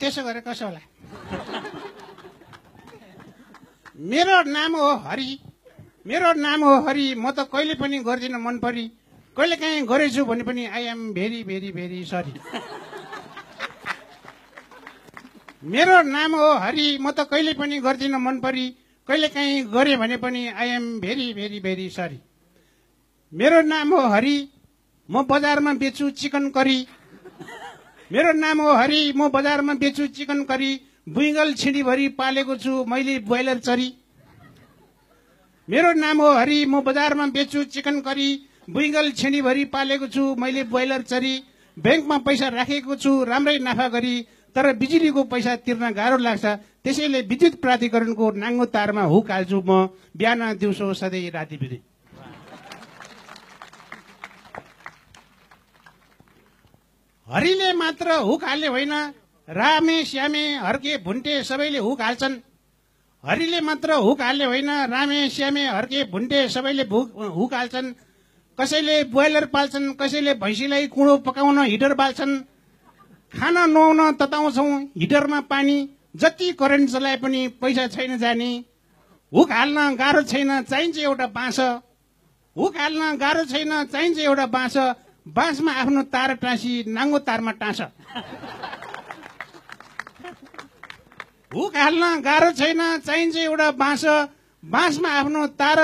त्यसो गरे कसो होला मेरो नाम हो हरि मेरो नाम हो हरि म त कहिले पनि गर्दिनँ मन परी कहिले काहीँ गरेछु भने पनि I am very very very sorry मेरो नाम हो हरि म त कहिले पनि गर्दिनँ मन परी कहिले काहीँ गरेँ भने पनि I am very very very sorry मेरो नाम हो हरि म बजारमा बेच्छु चिकन करी मेरो नाम हो हरि म बजारमा बेच्छु चिकन करी बुइगल छिँडीभरि पालेको छु मैले ब्रोइलर चरी मेरो नाम हो हरि म बजारमा बेच्छु चिकन करी बुइगल छिँडीभरि पालेको छु मैले ब्रोइलर चरी ब्याङ्कमा पैसा राखेको छु राम्रै नाफा गरी तर बिजुलीको पैसा तिर्न गाह्रो लाग्छ त्यसैले विद्युत प्राधिकरणको नाङ्गो तारमा हुक हाल्छु म बिहान दिउँसो सधैँ राति बिजुली हरिले मात्र हुक हाल्ने होइन रामे श्यामे हर्के भुन्टे सबैले हुक हाल्छन् हरिले मात्र हुक हाल्ने होइन रामे श्यामे हर्के भुन्टे सबैले भुक हुक हाल्छन् कसैले बोइलर पाल्छन् कसैले भैँसीलाई कुँडो पकाउन हिटर बाल्छन् खाना नुहाउन तताउँछौँ हिटरमा पानी जति करेन्ट चलाए पनि पैसा छैन जाने हुक हाल्न गाह्रो छैन चाहिन्छ एउटा बाँस हुक हाल्न गाह्रो छैन चाहिन्छ एउटा बाँस बाँसमा आफ्नो तार टाँसी नाङ्गो तारमा टाँस हुक हाल्न गाह्रो छैन चाहिन्छ एउटा बाँस बाँसमा आफ्नो तार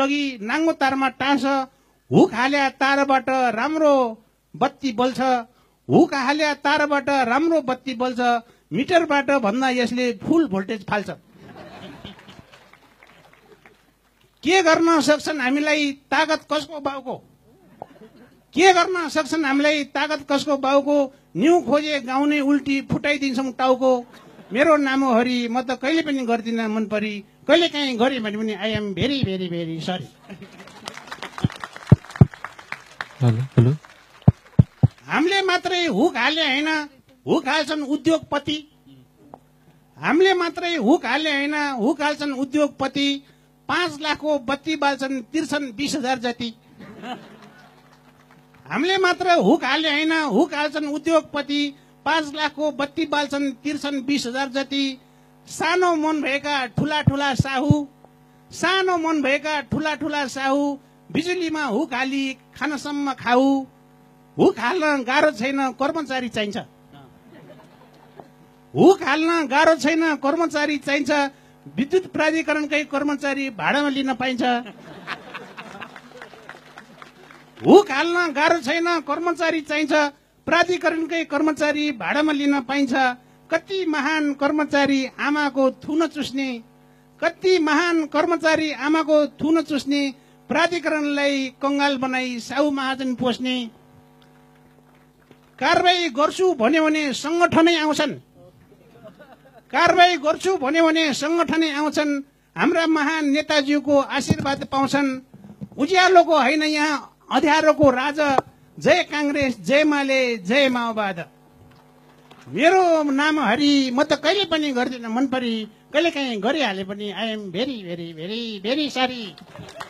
लगी नाङ्गो तारमा टाँस हुक हाल्या तारबाट राम्रो बत्ती बल्छ हुक हाल्या तारबाट राम्रो बत्ती बल्छ मिटरबाट भन्दा यसले फुल भोल्टेज फाल्छ के गर्न सक्छन् हामीलाई तागत कसको भाउको के गर्न सक्छन् हामीलाई तागत कसको बाउको न्यु खोजे गाउने उल्टी फुटाइदिन्छौँ टाउको मेरो नाम हो हरि म त कहिले पनि गर्दिनँ मन परी कहिले काहीँ गरेँ भने पनि I am very very very sorry हामीले मात्रै हुक हाले होइन हुक हाल्छन् उद्योगपति हामीले मात्रै हुक हाले होइन हुक हाल्छन् उद्योगपति पाँच लाखको बत्ती बाल्छन् तिर्छन् बिस हजार जति हामीले मात्र हुक हाल्ने होइन हुक हाल्छन् उद्योगपति पाँच लाखको बत्ती बाल्छन् तिर्छन् बिस हजार जति सानो मन भएका ठुला ठुला साहु सानो मन भएका ठुला ठुला साहु बिजुलीमा हुक हाली खानसम्म खाऊ हुक हाल्न गाह्रो छैन कर्मचारी चाहिन्छ हुक हाल्न गाह्रो छैन कर्मचारी चाहिन्छ विद्युत प्राधिकरणकै कर्मचारी भाडामा लिन पाइन्छ हुक हाल्न गाह्रो छैन कर्मचारी चाहिन्छ प्राधिकरणकै कर्मचारी भाडामा लिन पाइन्छ कति महान कर्मचारी आमाको थुन चुस्ने कति महान कर्मचारी आमाको थुन चुस्ने प्राधिकरणलाई कङ्गाल बनाई साहु महाजन पोस्ने कारवाही गर्छु भन्यो भने सङ्गठनै आउँछन् कारवाही गर्छु भन्यो भने सङ्गठनै आउँछन् हाम्रा महान नेताजीको आशीर्वाद पाउँछन् उज्यालोको होइन यहाँ अध्यारोको राजा जय काङ्ग्रेस जय माले जय माओवाद मेरो नाम हरि म त कहिले पनि गर्दिनँ मनपरी कहिले काहीँ गरिहाले पनि I am very very very very sorry